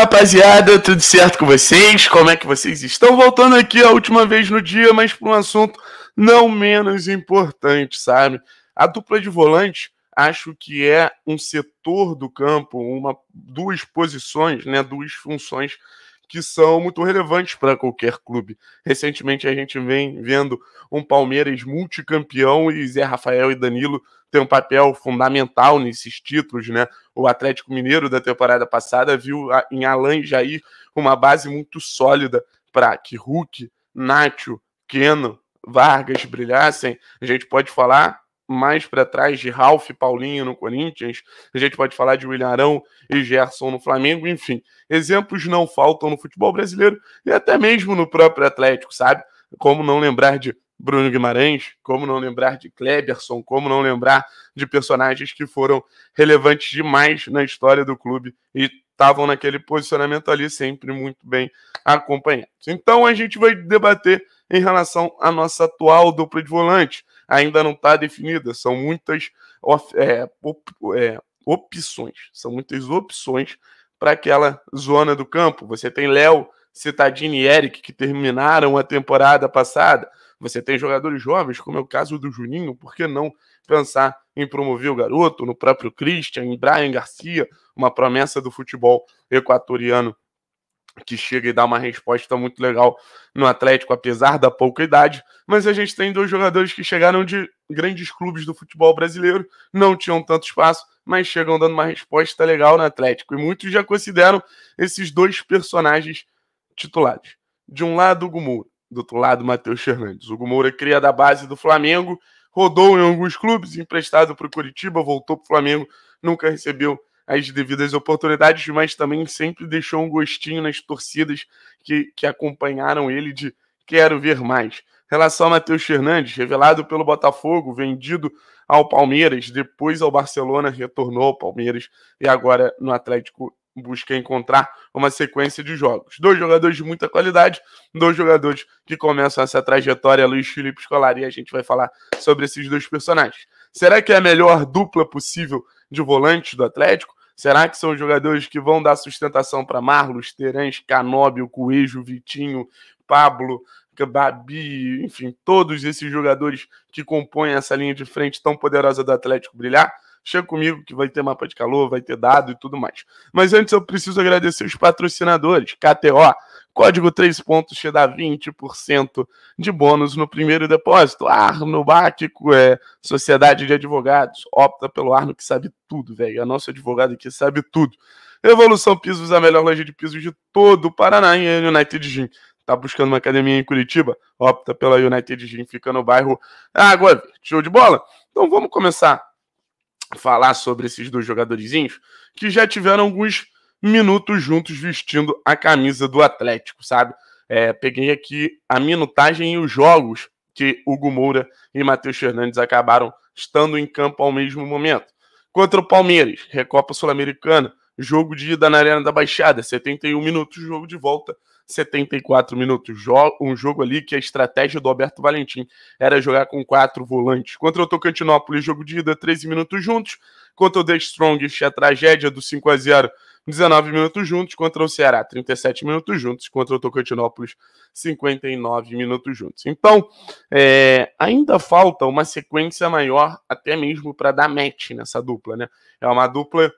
rapaziada, tudo certo com vocês? Como é que vocês estão? Voltando aqui a última vez no dia, mas para um assunto não menos importante, sabe? A dupla de volante, acho que é um setor do campo, uma duas posições, né, duas funções que são muito relevantes para qualquer clube. Recentemente a gente vem vendo um Palmeiras multicampeão e Zé Rafael e Danilo têm um papel fundamental nesses títulos, né? O Atlético Mineiro da temporada passada viu em e Jair uma base muito sólida para que Hulk, Nacho, Keno, Vargas brilhassem. A gente pode falar mais para trás de Ralph Paulinho no Corinthians, a gente pode falar de William Arão e Gerson no Flamengo, enfim. Exemplos não faltam no futebol brasileiro e até mesmo no próprio Atlético, sabe? Como não lembrar de Bruno Guimarães, como não lembrar de Kleberson, como não lembrar de personagens que foram relevantes demais na história do clube e estavam naquele posicionamento ali sempre muito bem acompanhados. Então a gente vai debater em relação à nossa atual dupla de volante. Ainda não está definida, são muitas é, op, é, opções, são muitas opções para aquela zona do campo. Você tem Léo, Citadini e Eric, que terminaram a temporada passada. Você tem jogadores jovens, como é o caso do Juninho, por que não pensar em promover o garoto, no próprio Christian, em Brian Garcia, uma promessa do futebol equatoriano que chega e dá uma resposta muito legal no Atlético, apesar da pouca idade. Mas a gente tem dois jogadores que chegaram de grandes clubes do futebol brasileiro, não tinham tanto espaço, mas chegam dando uma resposta legal no Atlético. E muitos já consideram esses dois personagens titulares. De um lado, o Gumoura, do outro lado, Matheus Fernandes. O Gumoura é cria da base do Flamengo, rodou em alguns clubes, emprestado para o Curitiba, voltou para o Flamengo, nunca recebeu as devidas oportunidades, mas também sempre deixou um gostinho nas torcidas que, que acompanharam ele de quero ver mais. Em relação a Matheus Fernandes, revelado pelo Botafogo, vendido ao Palmeiras, depois ao Barcelona, retornou ao Palmeiras e agora no Atlético busca encontrar uma sequência de jogos. Dois jogadores de muita qualidade, dois jogadores que começam essa trajetória, Luiz Felipe Scolari, e a gente vai falar sobre esses dois personagens. Será que é a melhor dupla possível de volantes do Atlético? Será que são jogadores que vão dar sustentação para Marlos, Terãs, Canóbio, Coelho, Vitinho, Pablo, Babi, enfim, todos esses jogadores que compõem essa linha de frente tão poderosa do Atlético brilhar? Chega comigo que vai ter mapa de calor, vai ter dado e tudo mais. Mas antes eu preciso agradecer os patrocinadores. KTO, Código 3 pontos te dá 20% de bônus no primeiro depósito. Arno Bach, é, Sociedade de Advogados. Opta pelo Arno que sabe tudo, velho. A é nossa advogada aqui sabe tudo. Evolução Pisos, a melhor loja de pisos de todo o Paraná em United Gym. Tá buscando uma academia em Curitiba? Opta pela United Gym, fica no bairro Água Verde. Show de bola? Então vamos começar a falar sobre esses dois jogadorzinhos que já tiveram alguns minutos juntos vestindo a camisa do Atlético, sabe? É, peguei aqui a minutagem e os jogos que Hugo Moura e Matheus Fernandes acabaram estando em campo ao mesmo momento. Contra o Palmeiras, Recopa Sul-Americana, jogo de ida na Arena da Baixada, 71 minutos, jogo de volta, 74 minutos. Um jogo ali que a estratégia do Alberto Valentim era jogar com quatro volantes. Contra o Tocantinópolis, jogo de ida, 13 minutos juntos. Contra o The Strongest, a tragédia do 5 a 0 19 minutos juntos contra o Ceará, 37 minutos juntos contra o Tocantinópolis, 59 minutos juntos. Então, é, ainda falta uma sequência maior, até mesmo para dar match nessa dupla, né? É uma dupla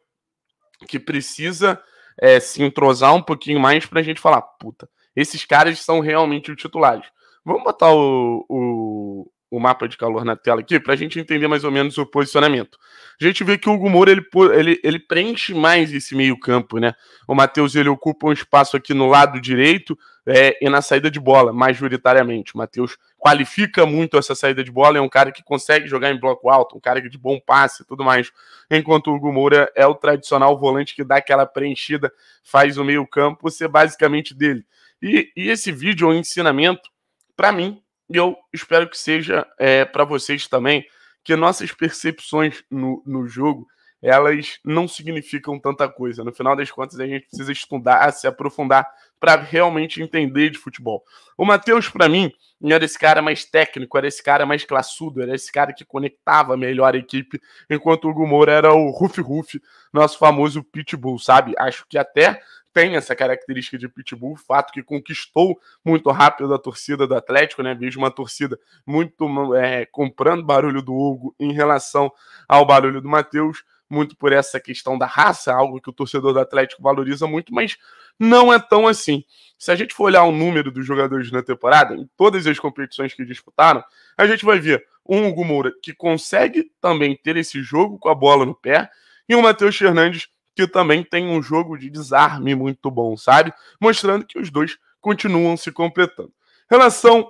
que precisa é, se entrosar um pouquinho mais para a gente falar, puta, esses caras são realmente os titulares. Vamos botar o, o, o mapa de calor na tela aqui para a gente entender mais ou menos o posicionamento. A gente vê que o Hugo Moura ele, ele, ele preenche mais esse meio campo, né? O Matheus ele ocupa um espaço aqui no lado direito é, e na saída de bola, majoritariamente. O Matheus qualifica muito essa saída de bola, é um cara que consegue jogar em bloco alto, um cara de bom passe e tudo mais. Enquanto o Hugo Moura é o tradicional volante que dá aquela preenchida, faz o meio campo ser basicamente dele. E, e esse vídeo é um ensinamento para mim e eu espero que seja é, para vocês também, que nossas percepções no, no jogo elas não significam tanta coisa. No final das contas, a gente precisa estudar, se aprofundar para realmente entender de futebol. O Matheus, para mim, era esse cara mais técnico, era esse cara mais classudo, era esse cara que conectava melhor a equipe, enquanto o Hugo Moura era o Ruf Ruf, nosso famoso pitbull, sabe? Acho que até tem essa característica de pitbull, fato que conquistou muito rápido a torcida do Atlético, né? Vejo uma torcida muito é, comprando barulho do Hugo em relação ao barulho do Matheus, muito por essa questão da raça, algo que o torcedor do Atlético valoriza muito, mas não é tão assim. Se a gente for olhar o número dos jogadores na temporada, em todas as competições que disputaram, a gente vai ver um Hugo Moura que consegue também ter esse jogo com a bola no pé e o Matheus Fernandes que também tem um jogo de desarme muito bom, sabe? Mostrando que os dois continuam se completando. Relação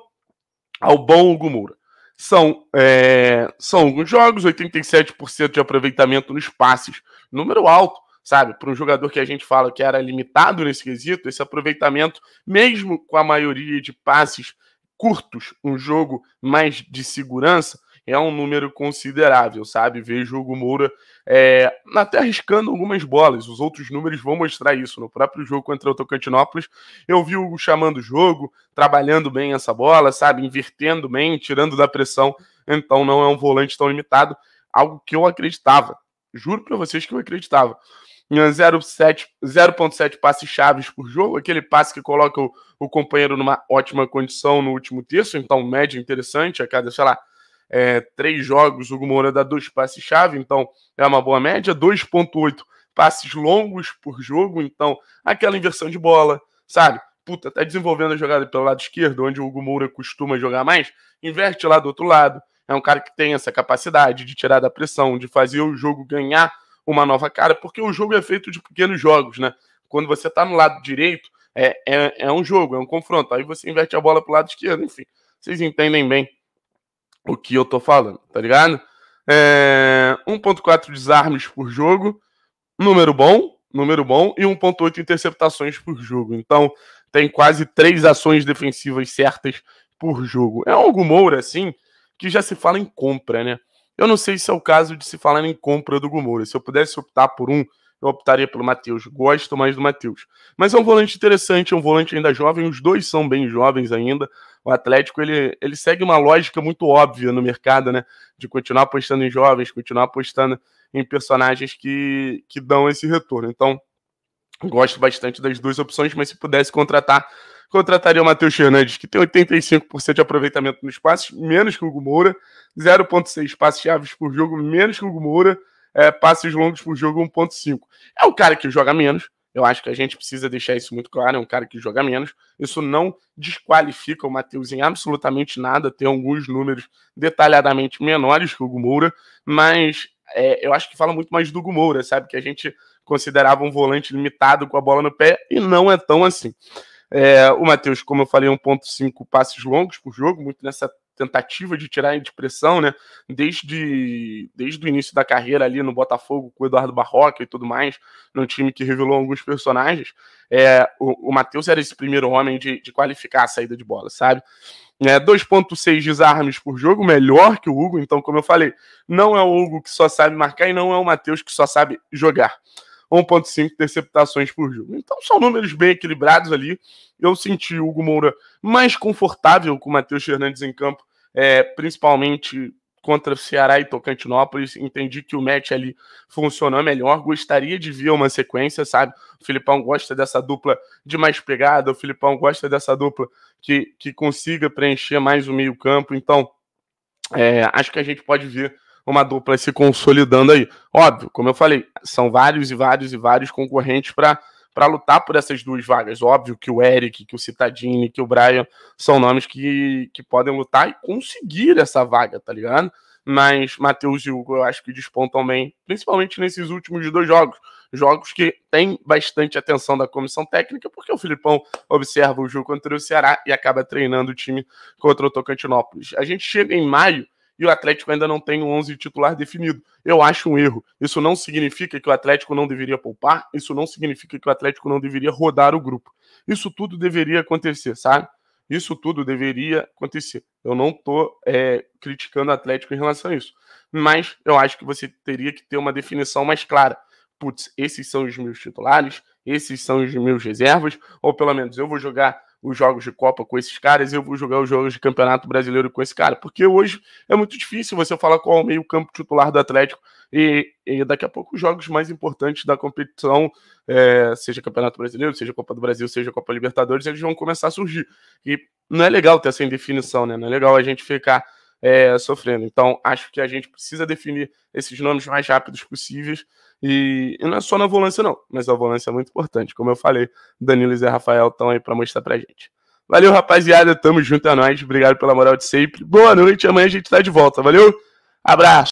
ao bom Gumura. São, é, são alguns jogos, 87% de aproveitamento nos passes, número alto, sabe? Para um jogador que a gente fala que era limitado nesse quesito, esse aproveitamento, mesmo com a maioria de passes curtos, um jogo mais de segurança, é um número considerável, sabe? Vejo o Hugo Moura é, até arriscando algumas bolas. Os outros números vão mostrar isso. No próprio jogo contra o Tocantinópolis, eu vi o Hugo chamando o jogo, trabalhando bem essa bola, sabe? Invertendo bem, tirando da pressão. Então não é um volante tão limitado, algo que eu acreditava. Juro para vocês que eu acreditava. 0,7 passes chaves por jogo, aquele passe que coloca o, o, companheiro numa ótima condição no último terço, então média interessante a cada, sei lá, é, três jogos, o Hugo Moura dá dois passes-chave, então é uma boa média, 2.8 passes longos por jogo, então aquela inversão de bola, sabe? Puta, tá desenvolvendo a jogada pelo lado esquerdo, onde o Hugo Moura costuma jogar mais, inverte lá do outro lado. É um cara que tem essa capacidade de tirar da pressão, de fazer o jogo ganhar uma nova cara, porque o jogo é feito de pequenos jogos, né? Quando você tá no lado direito, é, é, é um jogo, é um confronto. Aí você inverte a bola pro lado esquerdo, enfim. Vocês entendem bem o que eu tô falando, tá ligado? É, 1.4 desarmes por jogo, número bom, número bom, e 1.8 interceptações por jogo. Então, tem quase três ações defensivas certas por jogo. É algo Moura, assim, que já se fala em compra, né? Eu não sei se é o caso de se falar em compra do Gumoura. Se eu pudesse optar por um, eu optaria pelo Matheus. Gosto mais do Matheus. Mas é um volante interessante, é um volante ainda jovem. Os dois são bem jovens ainda o Atlético ele, ele segue uma lógica muito óbvia no mercado, né? De continuar apostando em jovens, continuar apostando em personagens que, que dão esse retorno. Então, gosto bastante das duas opções, mas se pudesse contratar, contrataria o Matheus Fernandes, que tem 85% de aproveitamento nos passes, menos que o Hugo Moura, 0,6 passes chaves por jogo, menos que o Hugo Moura, é, passes longos por jogo, 1,5. É o cara que joga menos, eu acho que a gente precisa deixar isso muito claro. É um cara que joga menos. Isso não desqualifica o Matheus em absolutamente nada. Tem alguns números detalhadamente menores que o Gumoura, mas é, eu acho que fala muito mais do Gumoura, sabe? Que a gente considerava um volante limitado com a bola no pé e não é tão assim. É, o Matheus, como eu falei, 1,5 passes longos por jogo, muito nessa tentativa de tirar de pressão, né? Desde, desde o início da carreira ali no Botafogo com o Eduardo Barroca e tudo mais, num time que revelou alguns personagens, é, o, o Matheus era esse primeiro homem de, de qualificar a saída de bola, sabe? É, 2.6 desarmes por jogo, melhor que o Hugo, então, como eu falei, não é o Hugo que só sabe marcar e não é o Matheus que só sabe jogar. 1.5 interceptações por jogo. Então são números bem equilibrados ali. Eu senti o Hugo Moura mais confortável com o Matheus Fernandes em campo, é, principalmente contra Ceará e Tocantinópolis. Entendi que o match ali funcionou melhor. Gostaria de ver uma sequência, sabe? O Filipão gosta dessa dupla de mais pegada, o Filipão gosta dessa dupla que, que consiga preencher mais o meio-campo. Então, é, acho que a gente pode ver uma dupla se consolidando aí. Óbvio, como eu falei, são vários e vários e vários concorrentes para para lutar por essas duas vagas. Óbvio que o Eric, que o Citadini, que o Brian são nomes que, que podem lutar e conseguir essa vaga, tá ligado? Mas Matheus e Hugo eu acho que despontam bem, principalmente nesses últimos dois jogos. Jogos que têm bastante atenção da comissão técnica, porque o Filipão observa o jogo contra o Ceará e acaba treinando o time contra o Tocantinópolis. A gente chega em maio e o Atlético ainda não tem um 11 titular definido. Eu acho um erro. Isso não significa que o Atlético não deveria poupar, isso não significa que o Atlético não deveria rodar o grupo. Isso tudo deveria acontecer, sabe? Isso tudo deveria acontecer. Eu não estou é, criticando o Atlético em relação a isso. Mas eu acho que você teria que ter uma definição mais clara. Putz, esses são os meus titulares, esses são os meus reservas, ou pelo menos eu vou jogar os jogos de Copa com esses caras eu vou jogar os jogos de Campeonato Brasileiro com esse cara. Porque hoje é muito difícil você falar qual é o meio-campo titular do Atlético e, e, daqui a pouco os jogos mais importantes da competição, é, seja Campeonato Brasileiro, seja Copa do Brasil, seja Copa Libertadores, eles vão começar a surgir. E não é legal ter essa indefinição, né? Não é legal a gente ficar é, sofrendo. Então, acho que a gente precisa definir esses nomes mais rápidos possíveis e, e, não é só na volância, não, mas a volância é muito importante. Como eu falei, Danilo e Zé Rafael estão aí para mostrar pra gente. Valeu, rapaziada. Tamo junto, é nóis. Obrigado pela moral de sempre. Boa noite. Amanhã a gente tá de volta. Valeu, abraço.